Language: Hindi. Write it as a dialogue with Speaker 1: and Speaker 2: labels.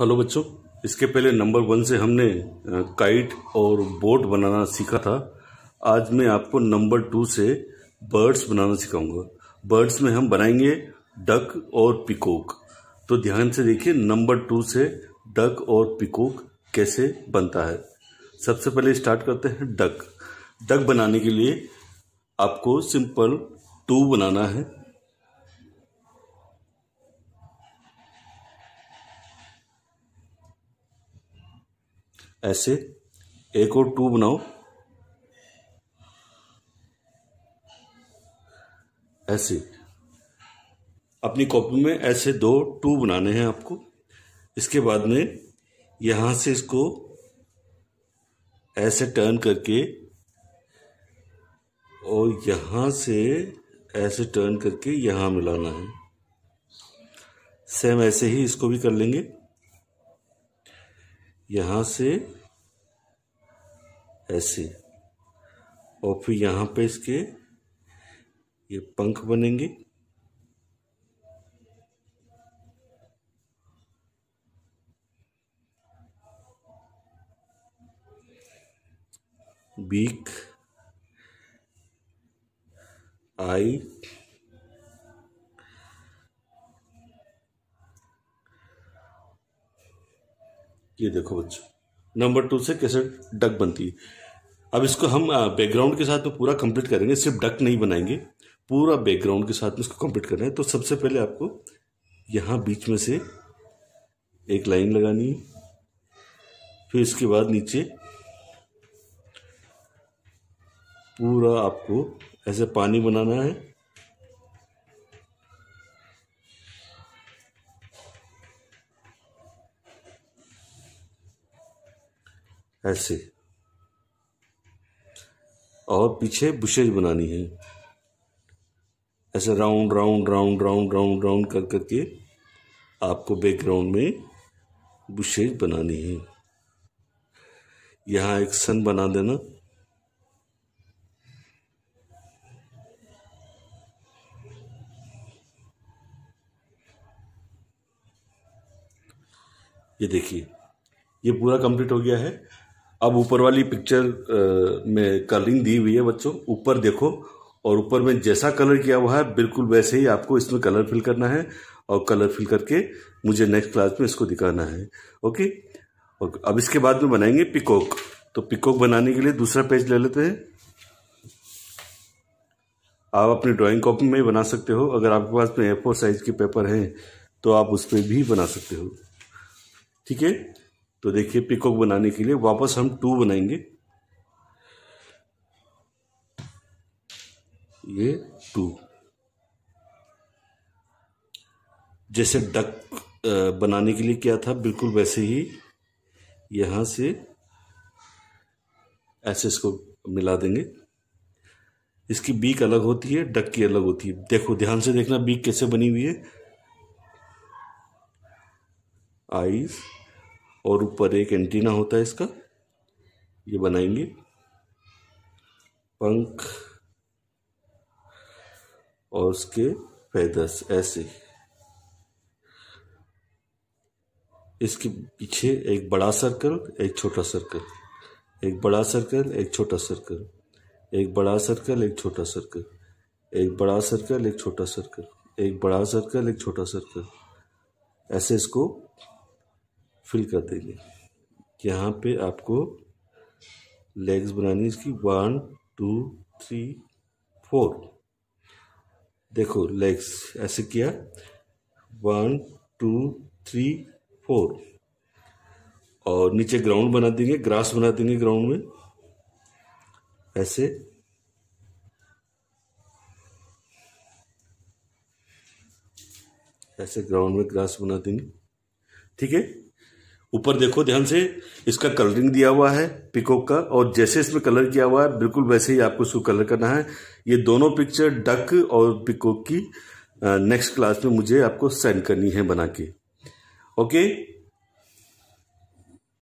Speaker 1: हेलो बच्चों इसके पहले नंबर वन से हमने काइट और बोट बनाना सीखा था आज मैं आपको नंबर टू से बर्ड्स बनाना सिखाऊंगा बर्ड्स में हम बनाएंगे डक और पिकोक तो ध्यान से देखिए नंबर टू से डक और पिकोक कैसे बनता है सबसे पहले स्टार्ट करते हैं डक डक बनाने के लिए आपको सिंपल टू बनाना है ऐसे एक और टू बनाओ ऐसे अपनी कॉपी में ऐसे दो टू बनाने हैं आपको इसके बाद में यहाँ से इसको ऐसे टर्न करके और यहाँ से ऐसे टर्न करके यहाँ मिलाना है सेम ऐसे ही इसको भी कर लेंगे यहां से ऐसे और फिर यहां पे इसके ये पंख बनेंगे बीक आई ये देखो बच्चों नंबर टू से कैसे डक बनती है अब इसको हम बैकग्राउंड के साथ में तो पूरा कंप्लीट करेंगे सिर्फ डक नहीं बनाएंगे पूरा बैकग्राउंड के साथ में इसको कंप्लीट करना है तो सबसे पहले आपको यहाँ बीच में से एक लाइन लगानी है फिर इसके बाद नीचे पूरा आपको ऐसे पानी बनाना है ऐसे और पीछे बुशेज बनानी है ऐसे round round round round round round कर करके आपको बैकग्राउंड में बुशेज बनानी है यहां एक सन बना देना ये देखिए ये पूरा कंप्लीट हो गया है अब ऊपर वाली पिक्चर में कलरिंग दी हुई है बच्चों ऊपर देखो और ऊपर में जैसा कलर किया हुआ है बिल्कुल वैसे ही आपको इसमें कलर फिल करना है और कलर फिल करके मुझे नेक्स्ट क्लास में इसको दिखाना है ओके और अब इसके बाद में बनाएंगे पिकॉक तो पिकॉक बनाने के लिए दूसरा पेज ले लेते हैं आप अपनी ड्राइंग कॉपी में बना सकते हो अगर आपके पास में ए फोर साइज के पेपर हैं तो आप उस पर भी बना सकते हो ठीक है तो देखिए पिकॉक बनाने के लिए वापस हम टू बनाएंगे ये टू जैसे डक बनाने के लिए क्या था बिल्कुल वैसे ही यहां से ऐसे इसको मिला देंगे इसकी बीक अलग होती है डक की अलग होती है देखो ध्यान से देखना बीक कैसे बनी हुई है आईज और ऊपर एक एंटीना होता है इसका ये बनाएंगे पंख और उसके फैदर्स ऐसे इसके पीछे एक बड़ा सर्कल एक छोटा सर्कल एक बड़ा सर्कल एक छोटा सर्कल एक बड़ा सर्कल एक छोटा सर्कल एक बड़ा सर्कल एक छोटा सर्कल एक बड़ा सर्कल एक छोटा सर्कल ऐसे इसको फिल कर देंगे यहाँ पे आपको लेग्स बनानी इसकी वन टू थ्री फोर देखो लेग्स ऐसे किया वन टू थ्री फोर और नीचे ग्राउंड बना देंगे ग्रास बना देंगे ग्राउंड में ऐसे ऐसे ग्राउंड में ग्रास बना देंगे ठीक है ऊपर देखो ध्यान से इसका कलरिंग दिया हुआ है पिकॉक का और जैसे इसमें कलर किया हुआ है बिल्कुल वैसे ही आपको इसको कलर करना है ये दोनों पिक्चर डक और पिकॉक की नेक्स्ट क्लास में मुझे आपको सेंड करनी है बना के ओके